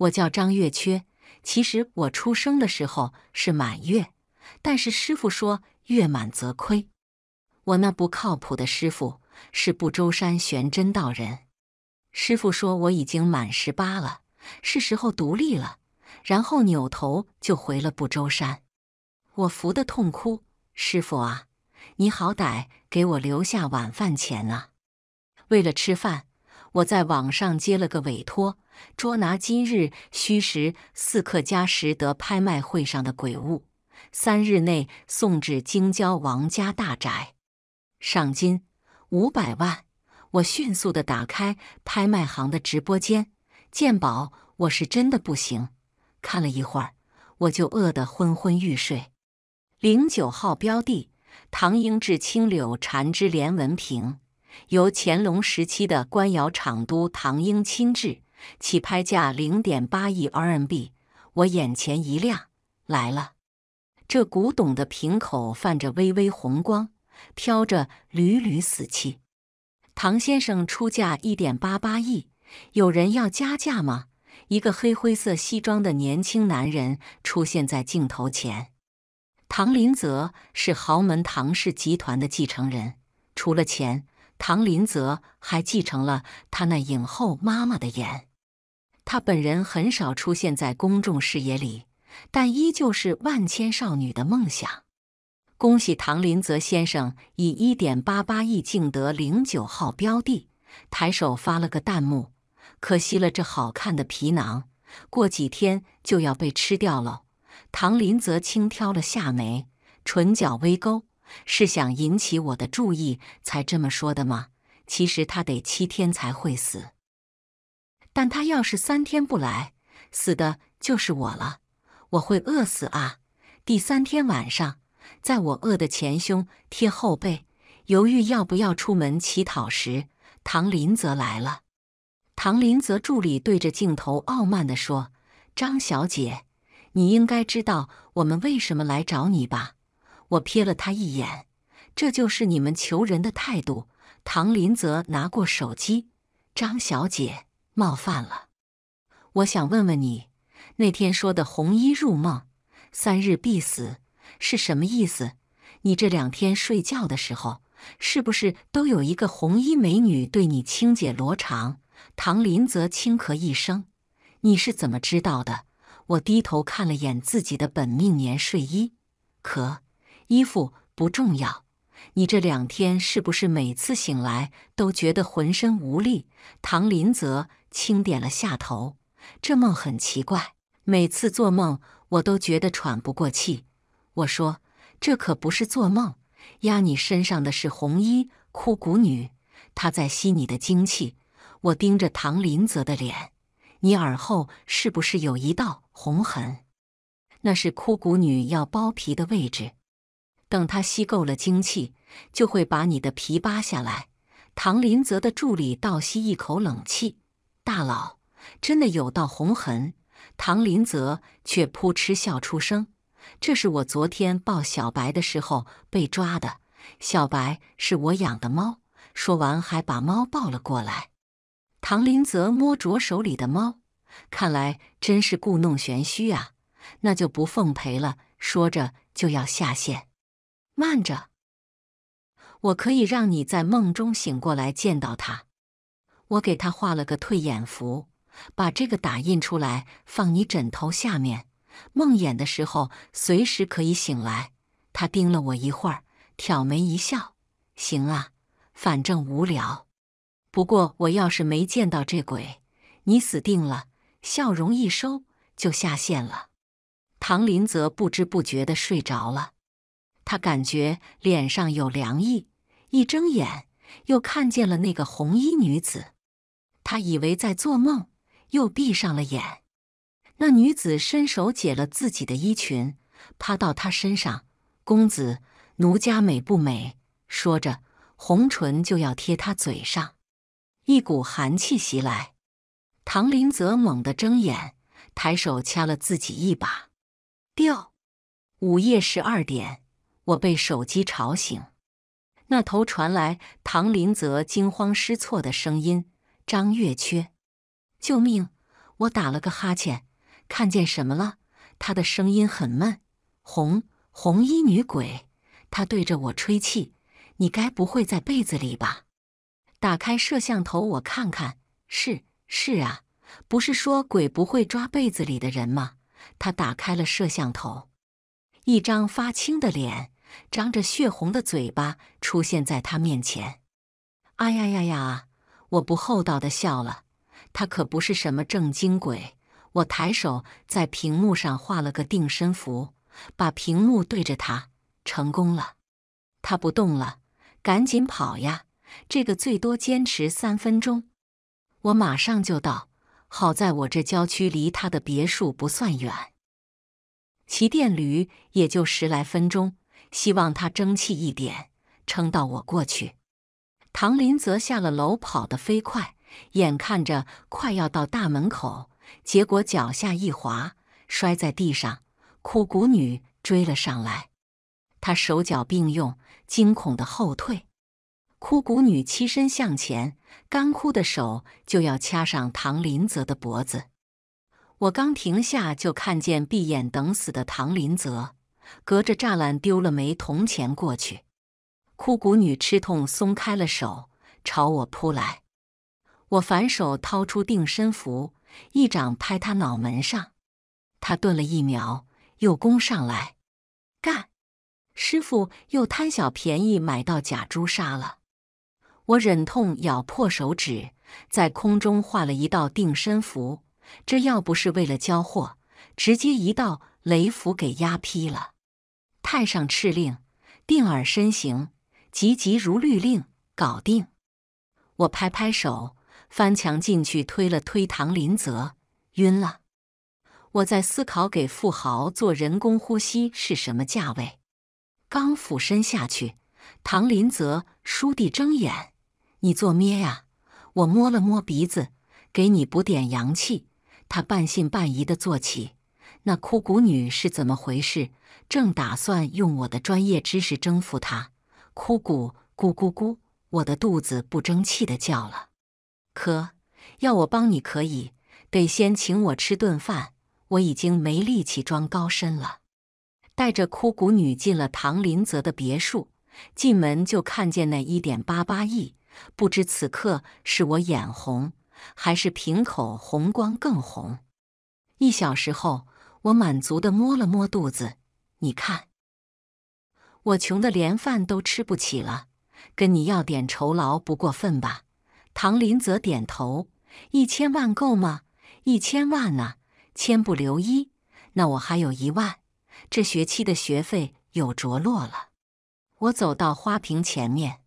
我叫张月缺，其实我出生的时候是满月，但是师傅说月满则亏。我那不靠谱的师傅是不周山玄真道人。师傅说我已经满十八了，是时候独立了，然后扭头就回了不周山。我服得痛哭，师傅啊，你好歹给我留下晚饭钱啊！为了吃饭，我在网上接了个委托。捉拿今日虚实四客家拾得拍卖会上的鬼物，三日内送至京郊王家大宅，赏金五百万。我迅速的打开拍卖行的直播间鉴宝，我是真的不行。看了一会儿，我就饿得昏昏欲睡。零九号标的唐英制青柳缠枝莲纹瓶，由乾隆时期的官窑厂督唐英亲制。起拍价零点八亿 RMB，我眼前一亮，来了！这古董的瓶口泛着微微红光，飘着缕缕死气。唐先生出价一点八八亿，有人要加价吗？一个黑灰色西装的年轻男人出现在镜头前。唐林泽是豪门唐氏集团的继承人，除了钱，唐林泽还继承了他那影后妈妈的眼。他本人很少出现在公众视野里，但依旧是万千少女的梦想。恭喜唐林泽先生以一点八八亿竞得零九号标的，抬手发了个弹幕：“可惜了，这好看的皮囊，过几天就要被吃掉了。”唐林泽轻挑了下眉，唇角微勾，是想引起我的注意才这么说的吗？其实他得七天才会死。但他要是三天不来，死的就是我了，我会饿死啊！第三天晚上，在我饿得前胸贴后背，犹豫要不要出门乞讨时，唐林泽来了。唐林泽助理对着镜头傲慢地说：“张小姐，你应该知道我们为什么来找你吧？”我瞥了他一眼，这就是你们求人的态度。唐林泽拿过手机，张小姐。冒犯了，我想问问你，那天说的“红衣入梦，三日必死”是什么意思？你这两天睡觉的时候，是不是都有一个红衣美女对你轻解罗裳？唐林泽轻咳一声：“你是怎么知道的？”我低头看了眼自己的本命年睡衣，咳，衣服不重要。你这两天是不是每次醒来都觉得浑身无力？唐林泽。轻点了下头，这梦很奇怪。每次做梦我都觉得喘不过气。我说，这可不是做梦。压你身上的是红衣枯骨女，她在吸你的精气。我盯着唐林泽的脸，你耳后是不是有一道红痕？那是枯骨女要剥皮的位置。等她吸够了精气，就会把你的皮扒下来。唐林泽的助理倒吸一口冷气。大佬，真的有道红痕。唐林泽却扑哧笑出声：“这是我昨天抱小白的时候被抓的。小白是我养的猫。”说完，还把猫抱了过来。唐林泽摸着手里的猫，看来真是故弄玄虚啊。那就不奉陪了。说着就要下线。慢着，我可以让你在梦中醒过来见到他。我给他画了个退眼符，把这个打印出来，放你枕头下面。梦魇的时候，随时可以醒来。他盯了我一会儿，挑眉一笑：“行啊，反正无聊。不过我要是没见到这鬼，你死定了。”笑容一收，就下线了。唐林则不知不觉的睡着了。他感觉脸上有凉意，一睁眼又看见了那个红衣女子。他以为在做梦，又闭上了眼。那女子伸手解了自己的衣裙，趴到他身上：“公子，奴家美不美？”说着，红唇就要贴他嘴上。一股寒气袭来，唐林泽猛地睁眼，抬手掐了自己一把。掉。午夜十二点，我被手机吵醒，那头传来唐林泽惊慌失措的声音。张月缺，救命！我打了个哈欠，看见什么了？他的声音很闷。红红衣女鬼，她对着我吹气。你该不会在被子里吧？打开摄像头，我看看。是是啊，不是说鬼不会抓被子里的人吗？他打开了摄像头，一张发青的脸，张着血红的嘴巴出现在他面前。哎呀呀呀！我不厚道的笑了，他可不是什么正经鬼。我抬手在屏幕上画了个定身符，把屏幕对着他，成功了。他不动了，赶紧跑呀！这个最多坚持三分钟，我马上就到。好在我这郊区离他的别墅不算远，骑电驴也就十来分钟。希望他争气一点，撑到我过去。唐林则下了楼，跑得飞快，眼看着快要到大门口，结果脚下一滑，摔在地上。枯骨女追了上来，他手脚并用，惊恐地后退。枯骨女欺身向前，干枯的手就要掐上唐林泽的脖子。我刚停下，就看见闭眼等死的唐林泽，隔着栅栏丢了枚铜钱过去。枯骨女吃痛松开了手，朝我扑来。我反手掏出定身符，一掌拍她脑门上。她顿了一秒，又攻上来。干！师傅又贪小便宜买到假朱砂了。我忍痛咬破手指，在空中画了一道定身符。这要不是为了交货，直接一道雷符给压劈了。太上敕令，定尔身形。急急如律令，搞定！我拍拍手，翻墙进去，推了推唐林泽，晕了。我在思考给富豪做人工呼吸是什么价位。刚俯身下去，唐林泽倏地睁眼：“你做咩呀？”我摸了摸鼻子，给你补点阳气。他半信半疑地坐起。那枯骨女是怎么回事？正打算用我的专业知识征服她。枯骨咕咕咕！我的肚子不争气的叫了。可要我帮你可以，得先请我吃顿饭。我已经没力气装高深了。带着枯骨女进了唐林泽的别墅，进门就看见那一点八八亿。不知此刻是我眼红，还是瓶口红光更红。一小时后，我满足的摸了摸肚子，你看。我穷的连饭都吃不起了，跟你要点酬劳不过分吧？唐林则点头。一千万够吗？一千万啊，千不留一，那我还有一万，这学期的学费有着落了。我走到花瓶前面，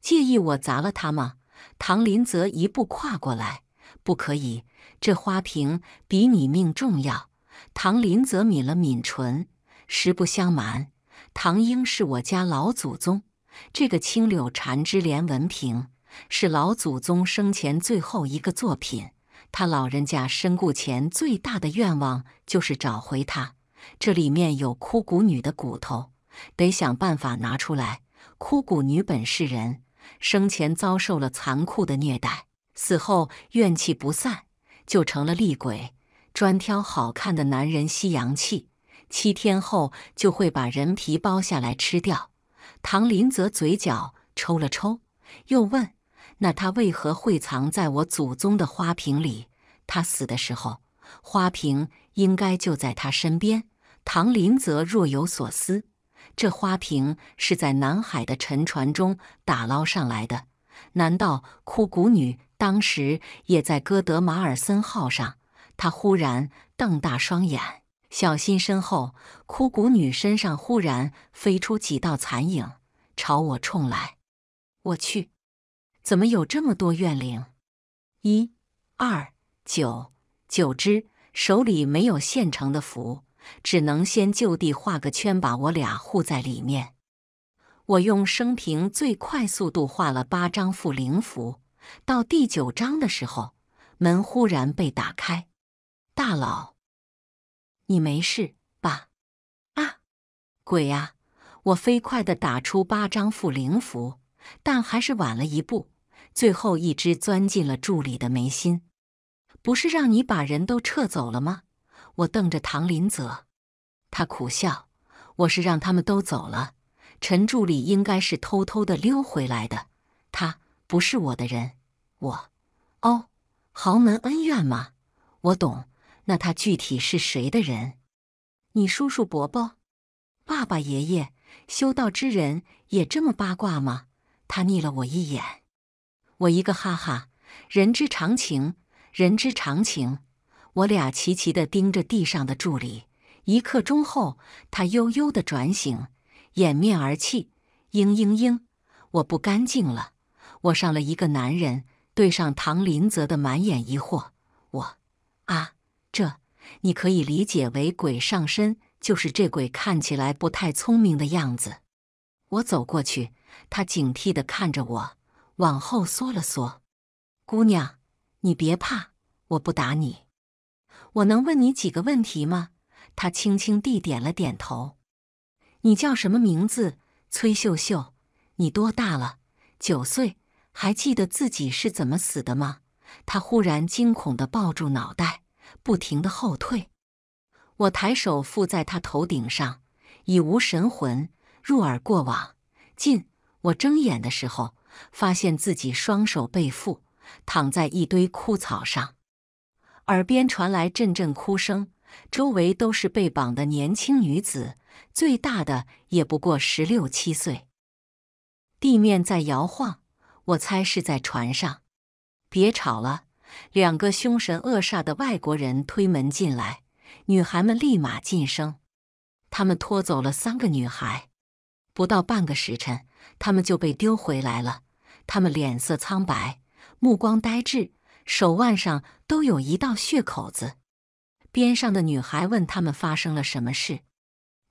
介意我砸了它吗？唐林则一步跨过来，不可以，这花瓶比你命重要。唐林则抿了抿唇，实不相瞒。唐英是我家老祖宗，这个青柳缠枝莲纹瓶是老祖宗生前最后一个作品。他老人家身故前最大的愿望就是找回它。这里面有枯骨女的骨头，得想办法拿出来。枯骨女本是人，生前遭受了残酷的虐待，死后怨气不散，就成了厉鬼，专挑好看的男人吸阳气。七天后就会把人皮剥下来吃掉。唐林泽嘴角抽了抽，又问：“那她为何会藏在我祖宗的花瓶里？她死的时候，花瓶应该就在她身边。”唐林泽若有所思：“这花瓶是在南海的沉船中打捞上来的，难道枯骨女当时也在‘哥德马尔森号’上？”他忽然瞪大双眼。小心身后！枯骨女身上忽然飞出几道残影，朝我冲来。我去，怎么有这么多怨灵？一、二、九、九只，手里没有现成的符，只能先就地画个圈，把我俩护在里面。我用生平最快速度画了八张符灵符，到第九张的时候，门忽然被打开。大佬。你没事吧？啊！鬼呀！我飞快的打出八张复灵符，但还是晚了一步，最后一只钻进了助理的眉心。不是让你把人都撤走了吗？我瞪着唐林泽，他苦笑：“我是让他们都走了，陈助理应该是偷偷的溜回来的。他不是我的人，我……哦，豪门恩怨吗？我懂。”那他具体是谁的人？你叔叔、伯伯、爸爸、爷爷，修道之人也这么八卦吗？他睨了我一眼，我一个哈哈，人之常情，人之常情。我俩齐齐的盯着地上的助理，一刻钟后，他悠悠的转醒，掩面而泣，嘤嘤嘤，我不干净了，我上了一个男人。对上唐林泽的满眼疑惑，我，啊。这你可以理解为鬼上身，就是这鬼看起来不太聪明的样子。我走过去，他警惕地看着我，往后缩了缩。姑娘，你别怕，我不打你。我能问你几个问题吗？他轻轻地点了点头。你叫什么名字？崔秀秀。你多大了？九岁。还记得自己是怎么死的吗？他忽然惊恐的抱住脑袋。不停的后退，我抬手附在他头顶上，已无神魂入耳过往。近我睁眼的时候，发现自己双手被缚，躺在一堆枯草上，耳边传来阵阵哭声，周围都是被绑的年轻女子，最大的也不过十六七岁。地面在摇晃，我猜是在船上。别吵了。两个凶神恶煞的外国人推门进来，女孩们立马噤声。他们拖走了三个女孩，不到半个时辰，他们就被丢回来了。他们脸色苍白，目光呆滞，手腕上都有一道血口子。边上的女孩问他们发生了什么事：“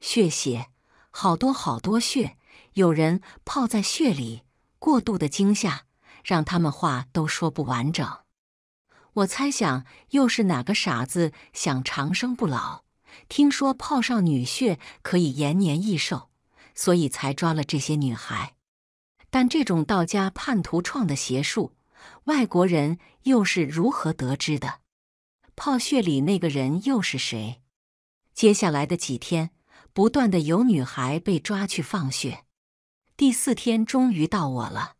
血血，好多好多血，有人泡在血里。过度的惊吓让他们话都说不完整。”我猜想，又是哪个傻子想长生不老？听说泡上女穴可以延年益寿，所以才抓了这些女孩。但这种道家叛徒创的邪术，外国人又是如何得知的？泡穴里那个人又是谁？接下来的几天，不断的有女孩被抓去放血。第四天终于到我了，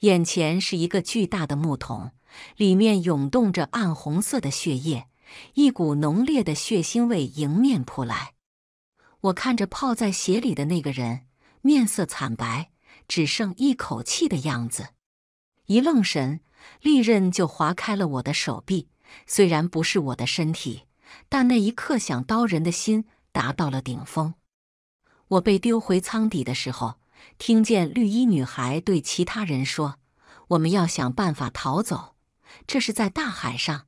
眼前是一个巨大的木桶。里面涌动着暗红色的血液，一股浓烈的血腥味迎面扑来。我看着泡在血里的那个人，面色惨白，只剩一口气的样子。一愣神，利刃就划开了我的手臂。虽然不是我的身体，但那一刻想刀人的心达到了顶峰。我被丢回舱底的时候，听见绿衣女孩对其他人说：“我们要想办法逃走。”这是在大海上，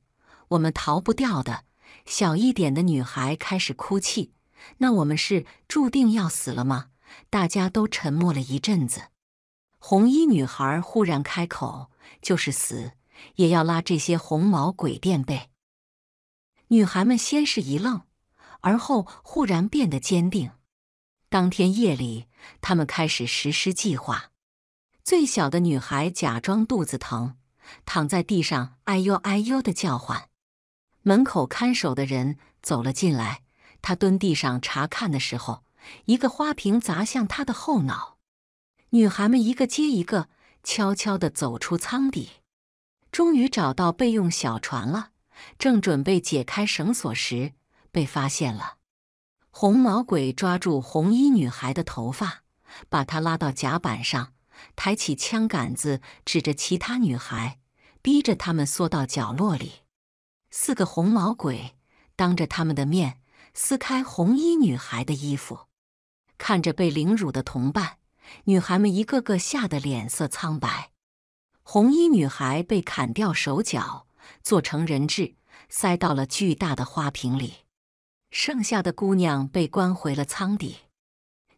我们逃不掉的。小一点的女孩开始哭泣。那我们是注定要死了吗？大家都沉默了一阵子。红衣女孩忽然开口：“就是死，也要拉这些红毛鬼垫背。”女孩们先是一愣，而后忽然变得坚定。当天夜里，他们开始实施计划。最小的女孩假装肚子疼。躺在地上，哎呦哎呦的叫唤。门口看守的人走了进来，他蹲地上查看的时候，一个花瓶砸向他的后脑。女孩们一个接一个悄悄地走出舱底，终于找到备用小船了。正准备解开绳索时，被发现了。红毛鬼抓住红衣女孩的头发，把她拉到甲板上。抬起枪杆子，指着其他女孩，逼着她们缩到角落里。四个红毛鬼当着他们的面撕开红衣女孩的衣服，看着被凌辱的同伴，女孩们一个个吓得脸色苍白。红衣女孩被砍掉手脚，做成人质，塞到了巨大的花瓶里。剩下的姑娘被关回了舱底。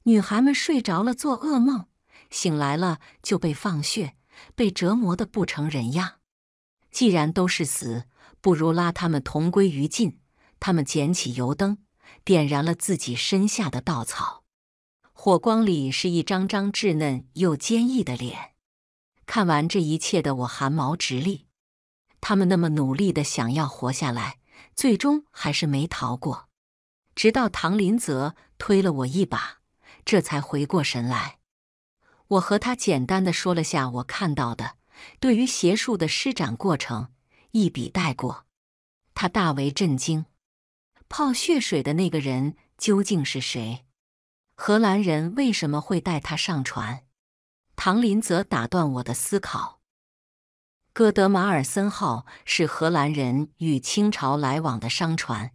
女孩们睡着了，做噩梦。醒来了就被放血，被折磨的不成人样。既然都是死，不如拉他们同归于尽。他们捡起油灯，点燃了自己身下的稻草。火光里是一张张稚嫩又坚毅的脸。看完这一切的我，汗毛直立。他们那么努力的想要活下来，最终还是没逃过。直到唐林泽推了我一把，这才回过神来。我和他简单的说了下我看到的，对于邪术的施展过程一笔带过。他大为震惊，泡血水的那个人究竟是谁？荷兰人为什么会带他上船？唐林则打断我的思考。哥德马尔森号是荷兰人与清朝来往的商船，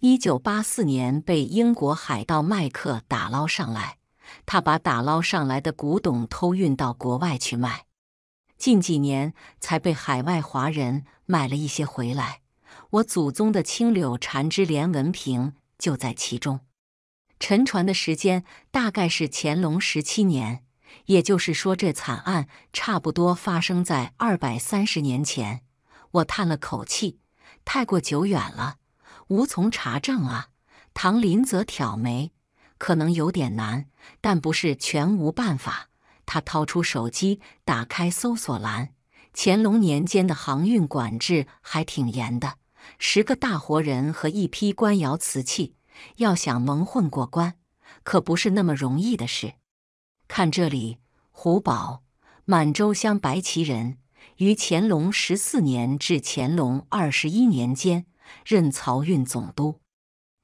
一九八四年被英国海盗麦克打捞上来。他把打捞上来的古董偷运到国外去卖，近几年才被海外华人买了一些回来。我祖宗的青柳缠枝莲纹瓶就在其中。沉船的时间大概是乾隆十七年，也就是说，这惨案差不多发生在二百三十年前。我叹了口气，太过久远了，无从查证啊。唐林则挑眉。可能有点难，但不是全无办法。他掏出手机，打开搜索栏。乾隆年间的航运管制还挺严的，十个大活人和一批官窑瓷器，要想蒙混过关，可不是那么容易的事。看这里，胡宝，满洲镶白旗人，于乾隆十四年至乾隆二十一年间任漕运总督。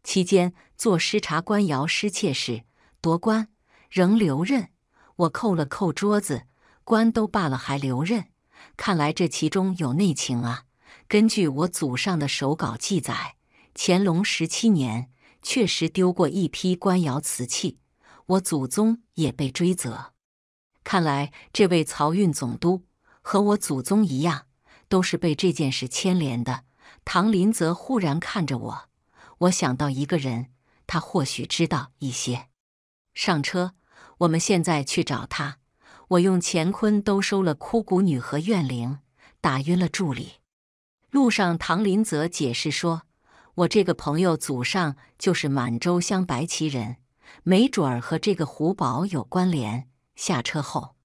期间做失察官窑失窃时，夺官仍留任。我扣了扣桌子，官都罢了还留任，看来这其中有内情啊。根据我祖上的手稿记载，乾隆十七年确实丢过一批官窑瓷器，我祖宗也被追责。看来这位漕运总督和我祖宗一样，都是被这件事牵连的。唐林则忽然看着我。我想到一个人，他或许知道一些。上车，我们现在去找他。我用乾坤兜收了枯骨女和怨灵，打晕了助理。路上，唐林泽解释说：“我这个朋友祖上就是满洲镶白旗人，没准儿和这个胡宝有关联。”下车后，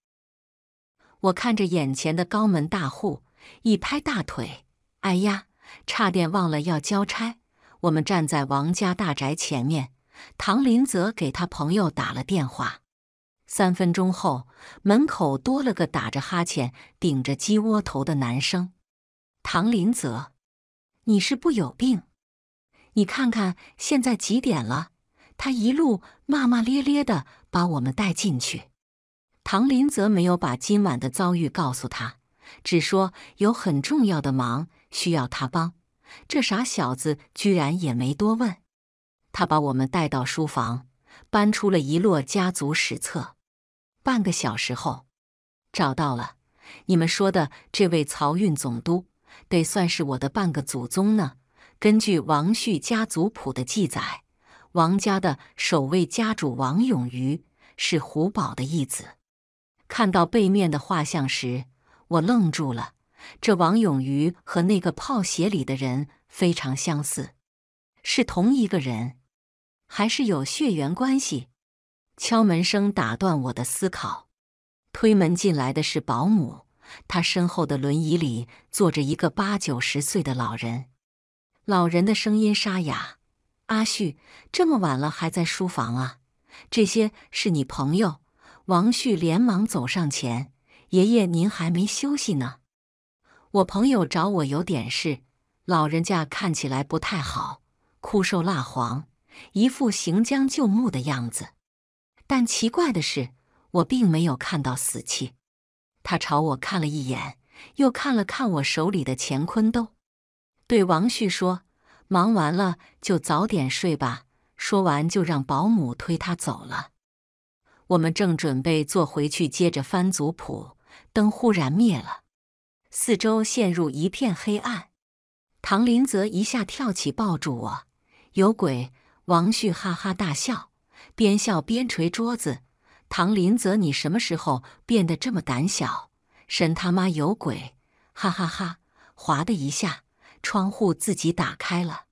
我看着眼前的高门大户，一拍大腿：“哎呀，差点忘了要交差。”我们站在王家大宅前面，唐林泽给他朋友打了电话。三分钟后，门口多了个打着哈欠、顶着鸡窝头的男生。唐林泽，你是不有病？你看看现在几点了？他一路骂骂咧咧的把我们带进去。唐林泽没有把今晚的遭遇告诉他，只说有很重要的忙需要他帮。这傻小子居然也没多问，他把我们带到书房，搬出了一摞家族史册。半个小时后，找到了你们说的这位漕运总督，得算是我的半个祖宗呢。根据王旭家族谱的记载，王家的首位家主王永瑜是胡宝的义子。看到背面的画像时，我愣住了。这王永瑜和那个泡鞋里的人非常相似，是同一个人，还是有血缘关系？敲门声打断我的思考。推门进来的是保姆，她身后的轮椅里坐着一个八九十岁的老人。老人的声音沙哑：“阿旭，这么晚了还在书房啊？这些是你朋友？”王旭连忙走上前：“爷爷，您还没休息呢。”我朋友找我有点事，老人家看起来不太好，枯瘦蜡黄，一副行将就木的样子。但奇怪的是，我并没有看到死气。他朝我看了一眼，又看了看我手里的乾坤兜，对王旭说：“忙完了就早点睡吧。”说完就让保姆推他走了。我们正准备坐回去接着翻族谱，灯忽然灭了。四周陷入一片黑暗，唐林泽一下跳起抱住我：“有鬼！”王旭哈哈大笑，边笑边捶桌子：“唐林泽，你什么时候变得这么胆小？神他妈有鬼！”哈哈哈，哗的一下，窗户自己打开了。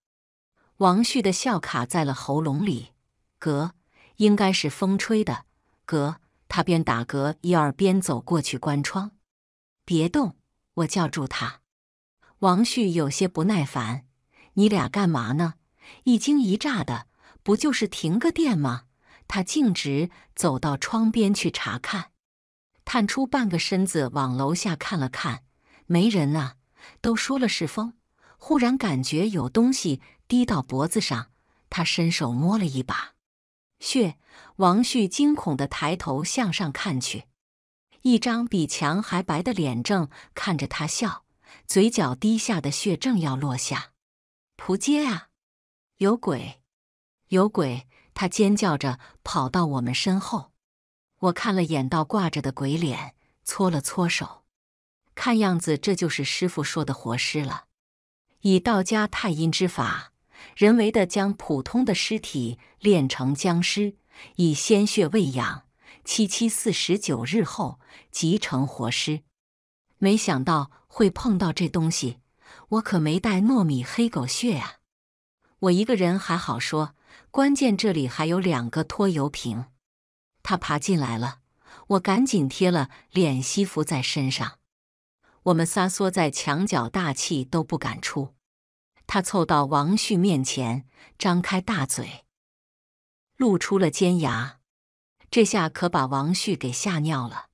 王旭的笑卡在了喉咙里，嗝，应该是风吹的，嗝。他边打嗝一二边走过去关窗：“别动。”我叫住他，王旭有些不耐烦：“你俩干嘛呢？一惊一乍的，不就是停个电吗？”他径直走到窗边去查看，探出半个身子往楼下看了看，没人啊，都说了是风。忽然感觉有东西滴到脖子上，他伸手摸了一把，血！王旭惊恐的抬头向上看去。一张比墙还白的脸正看着他笑，嘴角滴下的血正要落下。扑街啊，有鬼，有鬼！他尖叫着跑到我们身后。我看了眼倒挂着的鬼脸，搓了搓手。看样子这就是师傅说的活尸了。以道家太阴之法，人为的将普通的尸体炼成僵尸，以鲜血喂养。七七四十九日后即成活尸，没想到会碰到这东西。我可没带糯米黑狗血啊！我一个人还好说，关键这里还有两个拖油瓶。他爬进来了，我赶紧贴了脸吸服在身上。我们仨缩在墙角，大气都不敢出。他凑到王旭面前，张开大嘴，露出了尖牙。这下可把王旭给吓尿了，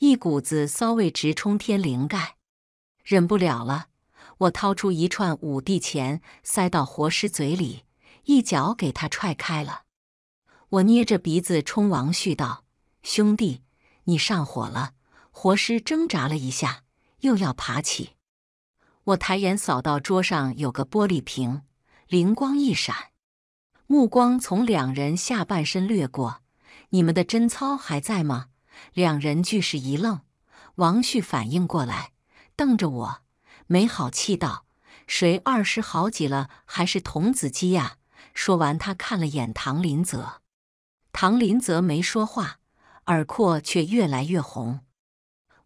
一股子骚味直冲天灵盖，忍不了了。我掏出一串五帝钱塞到活尸嘴里，一脚给他踹开了。我捏着鼻子冲王旭道：“兄弟，你上火了。”活尸挣扎了一下，又要爬起。我抬眼扫到桌上有个玻璃瓶，灵光一闪，目光从两人下半身掠过。你们的贞操还在吗？两人俱是一愣，王旭反应过来，瞪着我，没好气道：“谁二十好几了，还是童子鸡呀？”说完，他看了眼唐林泽，唐林泽没说话，耳廓却越来越红。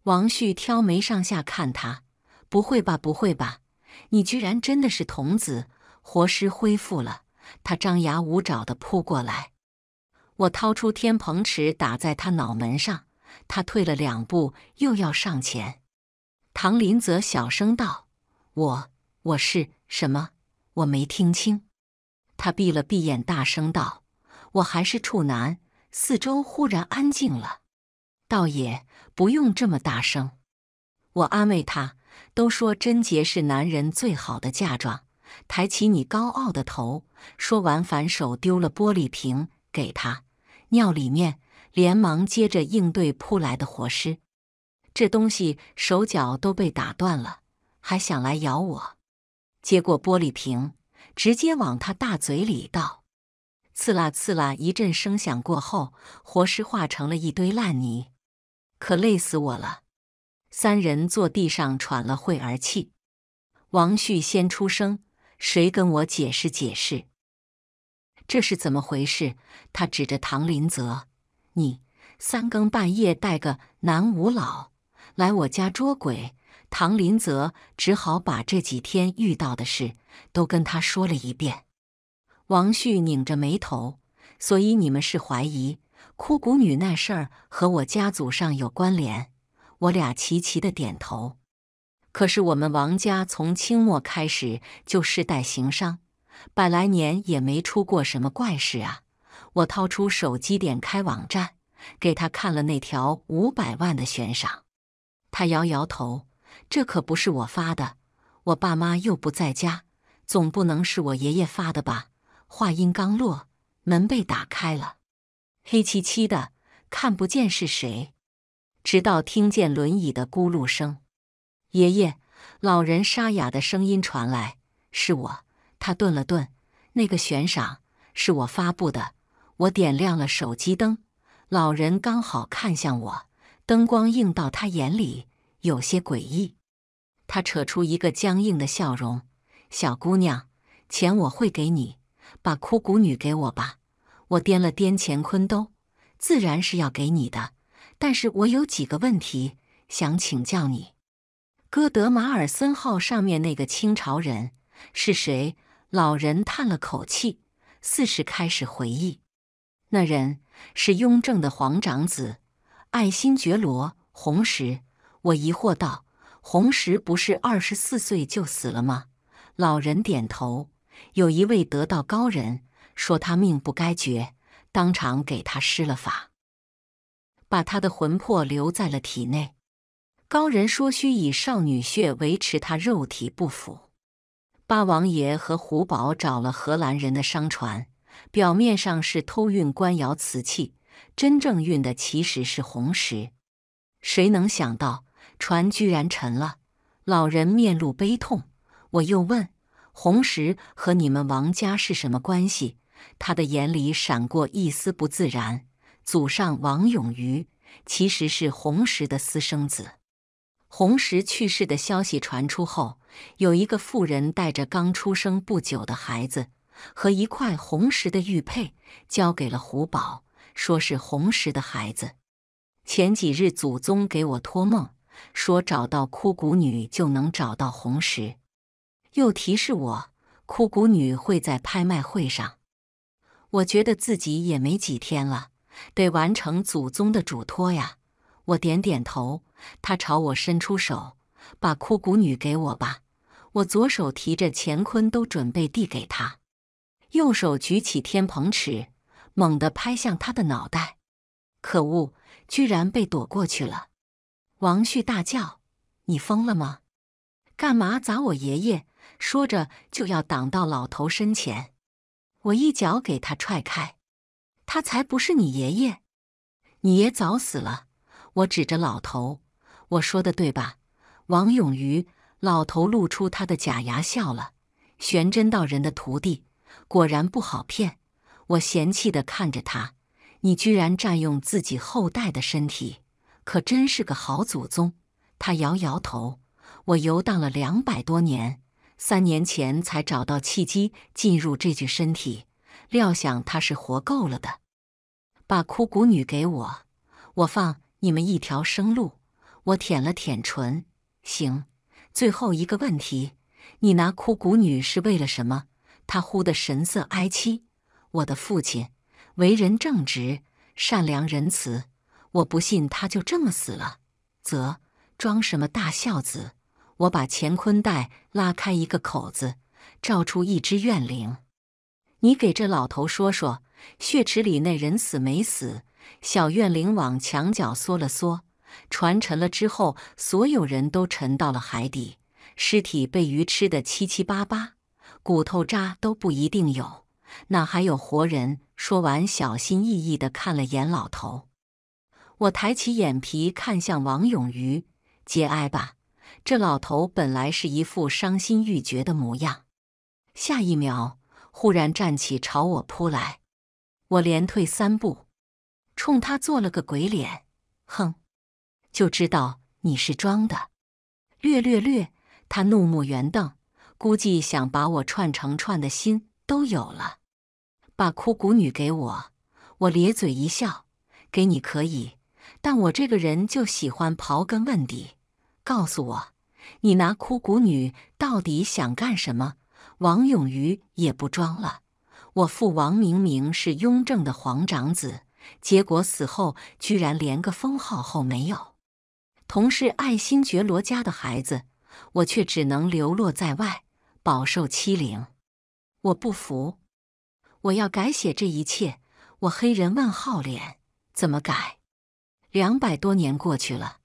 王旭挑眉上下看他：“不会吧，不会吧，你居然真的是童子，活尸恢复了？”他张牙舞爪地扑过来。我掏出天蓬尺打在他脑门上，他退了两步，又要上前。唐林则小声道：“我，我是什么？我没听清。”他闭了闭眼，大声道：“我还是处男。”四周忽然安静了，倒也不用这么大声。我安慰他：“都说贞洁是男人最好的嫁妆。”抬起你高傲的头。说完，反手丢了玻璃瓶给他。尿里面，连忙接着应对扑来的活尸。这东西手脚都被打断了，还想来咬我？接过玻璃瓶，直接往他大嘴里倒。刺啦刺啦一阵声响过后，活尸化成了一堆烂泥。可累死我了！三人坐地上喘了会儿气。王旭先出声：“谁跟我解释解释？”这是怎么回事？他指着唐林泽：“你三更半夜带个男五老来我家捉鬼。”唐林泽只好把这几天遇到的事都跟他说了一遍。王旭拧着眉头：“所以你们是怀疑枯骨女那事儿和我家祖上有关联？”我俩齐齐的点头。可是我们王家从清末开始就世代行商。百来年也没出过什么怪事啊！我掏出手机，点开网站，给他看了那条五百万的悬赏。他摇摇头：“这可不是我发的，我爸妈又不在家，总不能是我爷爷发的吧？”话音刚落，门被打开了，黑漆漆的，看不见是谁。直到听见轮椅的咕噜声，爷爷，老人沙哑的声音传来：“是我。”他顿了顿，那个悬赏是我发布的。我点亮了手机灯，老人刚好看向我，灯光映到他眼里，有些诡异。他扯出一个僵硬的笑容：“小姑娘，钱我会给你，把枯骨女给我吧。我掂了掂乾坤兜，自然是要给你的。但是我有几个问题想请教你：，歌德马尔森号上面那个清朝人是谁？”老人叹了口气，似是开始回忆。那人是雍正的皇长子，爱新觉罗弘时。我疑惑道：“弘时不是二十四岁就死了吗？”老人点头。有一位得道高人说他命不该绝，当场给他施了法，把他的魂魄留在了体内。高人说需以少女血维持他肉体不腐。八王爷和胡宝找了荷兰人的商船，表面上是偷运官窑瓷器，真正运的其实是红石。谁能想到船居然沉了？老人面露悲痛。我又问：“红石和你们王家是什么关系？”他的眼里闪过一丝不自然。祖上王永瑜其实是红石的私生子。红石去世的消息传出后。有一个妇人带着刚出生不久的孩子和一块红石的玉佩，交给了胡宝，说是红石的孩子。前几日祖宗给我托梦，说找到枯骨女就能找到红石，又提示我枯骨女会在拍卖会上。我觉得自己也没几天了，得完成祖宗的嘱托呀。我点点头，他朝我伸出手。把枯骨女给我吧！我左手提着乾坤，都准备递给他，右手举起天蓬尺，猛地拍向他的脑袋。可恶，居然被躲过去了！王旭大叫：“你疯了吗？干嘛砸我爷爷？”说着就要挡到老头身前。我一脚给他踹开，他才不是你爷爷，你爷早死了。我指着老头：“我说的对吧？”王永瑜老头露出他的假牙笑了。玄真道人的徒弟果然不好骗。我嫌弃的看着他：“你居然占用自己后代的身体，可真是个好祖宗。”他摇摇头：“我游荡了两百多年，三年前才找到契机进入这具身体。料想他是活够了的。”把枯骨女给我，我放你们一条生路。我舔了舔唇。行，最后一个问题，你拿枯骨女是为了什么？她忽的神色哀凄。我的父亲为人正直、善良仁慈，我不信他就这么死了。则装什么大孝子？我把乾坤袋拉开一个口子，照出一只怨灵。你给这老头说说，血池里那人死没死？小怨灵往墙角缩了缩。船沉了之后，所有人都沉到了海底，尸体被鱼吃的七七八八，骨头渣都不一定有，哪还有活人？说完，小心翼翼地看了眼老头。我抬起眼皮看向王永瑜，节哀吧。这老头本来是一副伤心欲绝的模样，下一秒忽然站起朝我扑来，我连退三步，冲他做了个鬼脸，哼。就知道你是装的，略略略。他怒目圆瞪，估计想把我串成串的心都有了。把枯骨女给我！我咧嘴一笑，给你可以，但我这个人就喜欢刨根问底。告诉我，你拿枯骨女到底想干什么？王永瑜也不装了，我父王明明是雍正的皇长子，结果死后居然连个封号后没有。同是爱新觉罗家的孩子，我却只能流落在外，饱受欺凌。我不服，我要改写这一切。我黑人问号脸怎么改？两百多年过去了，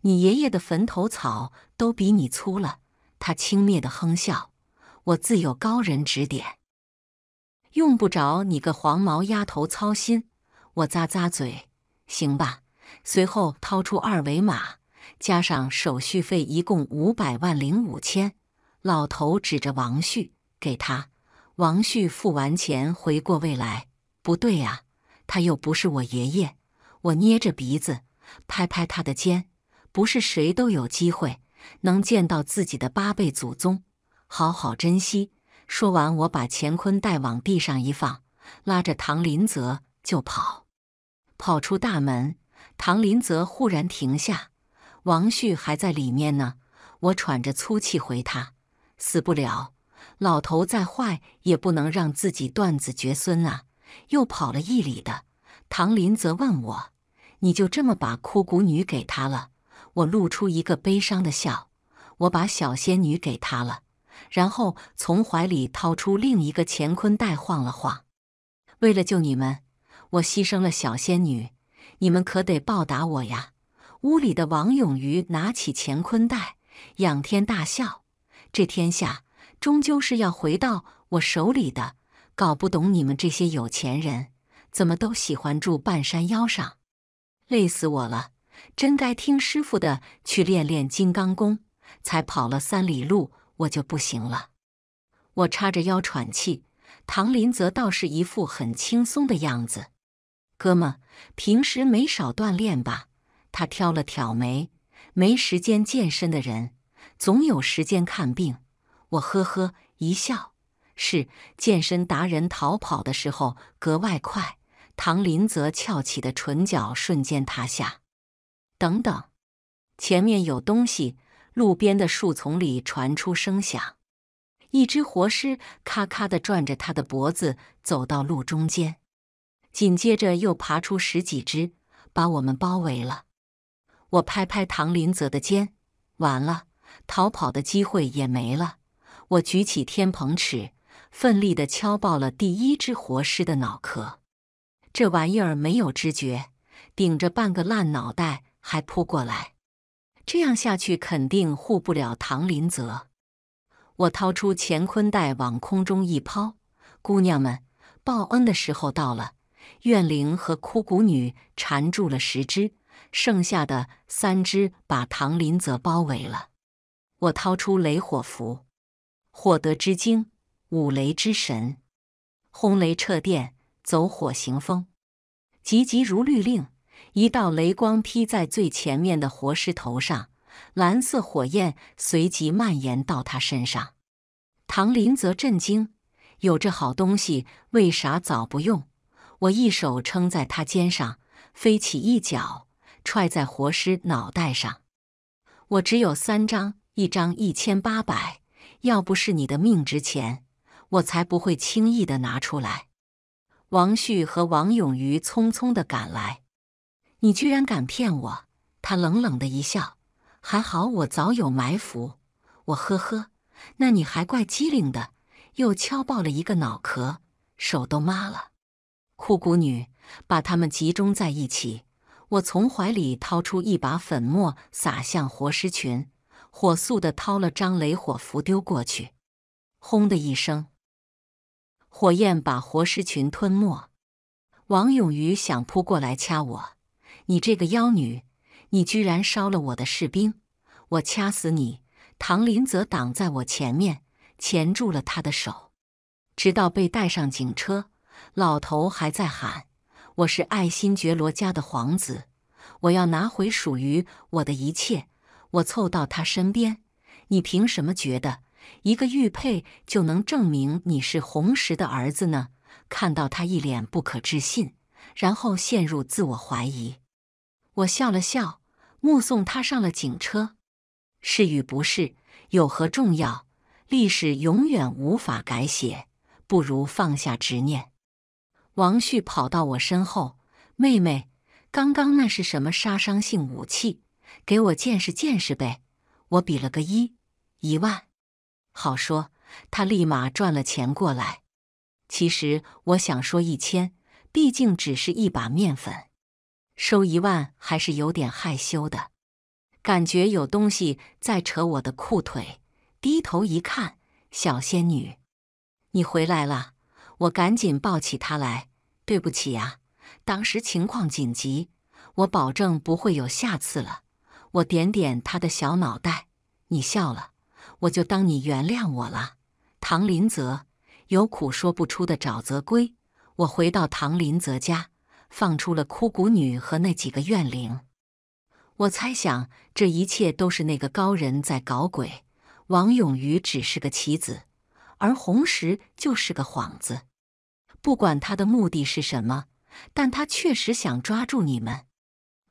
你爷爷的坟头草都比你粗了。他轻蔑的哼笑：“我自有高人指点，用不着你个黄毛丫头操心。”我咂咂嘴：“行吧。”随后掏出二维码。加上手续费，一共五百万零五千。老头指着王旭，给他。王旭付完钱，回过味来，不对呀，他又不是我爷爷。我捏着鼻子，拍拍他的肩，不是谁都有机会能见到自己的八辈祖宗，好好珍惜。说完，我把乾坤袋往地上一放，拉着唐林泽就跑。跑出大门，唐林泽忽然停下。王旭还在里面呢，我喘着粗气回他：“死不了，老头再坏也不能让自己断子绝孙啊。”又跑了一里的唐林则问我：“你就这么把枯骨女给他了？”我露出一个悲伤的笑，我把小仙女给他了，然后从怀里掏出另一个乾坤袋晃了晃：“为了救你们，我牺牲了小仙女，你们可得报答我呀。”屋里的王永瑜拿起乾坤袋，仰天大笑：“这天下终究是要回到我手里的！搞不懂你们这些有钱人怎么都喜欢住半山腰上，累死我了！真该听师傅的去练练金刚功。才跑了三里路，我就不行了。我叉着腰喘气，唐林则倒是一副很轻松的样子。哥们，平时没少锻炼吧？”他挑了挑眉，没时间健身的人总有时间看病。我呵呵一笑，是健身达人逃跑的时候格外快。唐林则翘起的唇角瞬间塌下。等等，前面有东西，路边的树丛里传出声响，一只活尸咔咔地转着他的脖子走到路中间，紧接着又爬出十几只，把我们包围了。我拍拍唐林泽的肩，完了，逃跑的机会也没了。我举起天蓬尺，奋力地敲爆了第一只活尸的脑壳。这玩意儿没有知觉，顶着半个烂脑袋还扑过来。这样下去肯定护不了唐林泽。我掏出乾坤袋往空中一抛，姑娘们，报恩的时候到了。怨灵和枯骨女缠住了十只。剩下的三只把唐林泽包围了。我掏出雷火符，火德之精，五雷之神，轰雷彻电，走火行风，急急如律令！一道雷光劈在最前面的活尸头上，蓝色火焰随即蔓延到他身上。唐林泽震惊：有这好东西，为啥早不用？我一手撑在他肩上，飞起一脚。踹在活尸脑袋上，我只有三张，一张一千八百。要不是你的命值钱，我才不会轻易的拿出来。王旭和王永瑜匆匆的赶来，你居然敢骗我！他冷冷的一笑，还好我早有埋伏。我呵呵，那你还怪机灵的，又敲爆了一个脑壳，手都麻了。枯骨女把他们集中在一起。我从怀里掏出一把粉末，撒向活尸群，火速的掏了张雷火符丢过去，轰的一声，火焰把活尸群吞没。王永瑜想扑过来掐我，你这个妖女，你居然烧了我的士兵！我掐死你！唐林则挡在我前面，钳住了他的手，直到被带上警车，老头还在喊。我是爱新觉罗家的皇子，我要拿回属于我的一切。我凑到他身边：“你凭什么觉得一个玉佩就能证明你是红石的儿子呢？”看到他一脸不可置信，然后陷入自我怀疑。我笑了笑，目送他上了警车。是与不是有何重要？历史永远无法改写，不如放下执念。王旭跑到我身后，妹妹，刚刚那是什么杀伤性武器？给我见识见识呗！我比了个一，一万，好说。他立马赚了钱过来。其实我想说一千，毕竟只是一把面粉，收一万还是有点害羞的。感觉有东西在扯我的裤腿，低头一看，小仙女，你回来了。我赶紧抱起他来，对不起呀，当时情况紧急，我保证不会有下次了。我点点他的小脑袋，你笑了，我就当你原谅我了。唐林泽，有苦说不出的沼泽龟。我回到唐林泽家，放出了枯骨女和那几个怨灵。我猜想这一切都是那个高人在搞鬼，王永瑜只是个棋子，而红石就是个幌子。不管他的目的是什么，但他确实想抓住你们。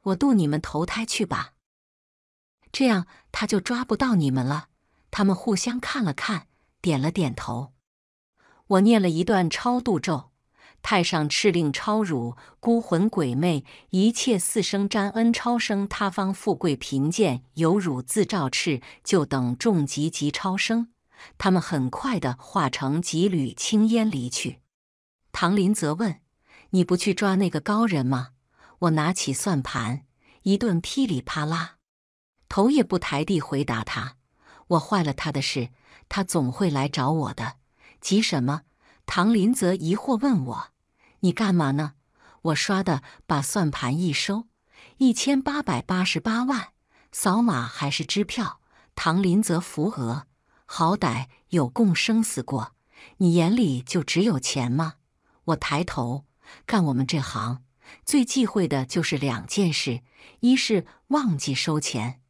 我渡你们投胎去吧，这样他就抓不到你们了。他们互相看了看，点了点头。我念了一段超度咒：“太上敕令超汝孤魂鬼魅，一切四生沾恩超生他方，富贵贫贱有汝自照敕，就等重疾及超生。”他们很快的化成几缕青烟离去。唐林则问：“你不去抓那个高人吗？”我拿起算盘，一顿噼里啪啦，头也不抬地回答他：“我坏了他的事，他总会来找我的，急什么？”唐林则疑惑问我：“你干嘛呢？”我刷的把算盘一收，一千八百八十八万，扫码还是支票？唐林则扶额：“好歹有共生死过，你眼里就只有钱吗？”我抬头，干我们这行最忌讳的就是两件事：一是忘记收钱，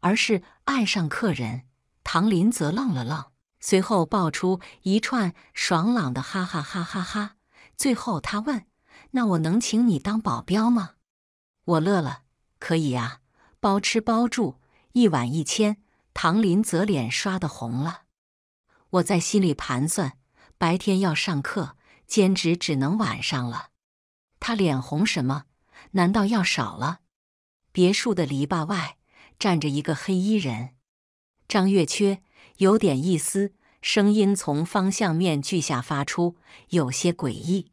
二是爱上客人。唐林则愣了愣，随后爆出一串爽朗的“哈哈哈哈哈”。最后他问：“那我能请你当保镖吗？”我乐了：“可以呀，包吃包住，一晚一千。”唐林则脸刷的红了。我在心里盘算，白天要上课。兼职只能晚上了，他脸红什么？难道要少了？别墅的篱笆外站着一个黑衣人，张月缺有点意思，声音从方向面具下发出，有些诡异。